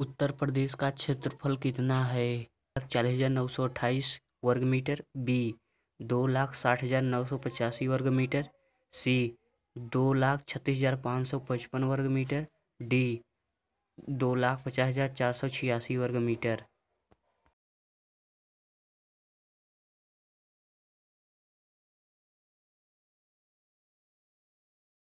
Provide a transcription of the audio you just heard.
उत्तर प्रदेश का क्षेत्रफल कितना है चालीस हज़ार नौ सौ अट्ठाईस वर्ग मीटर बी दो लाख साठ हज़ार नौ सौ पचासी वर्ग मीटर सी दो लाख छत्तीस हज़ार पाँच सौ पचपन वर्ग मीटर डी दो लाख पचास हज़ार चार सौ छियासी वर्ग मीटर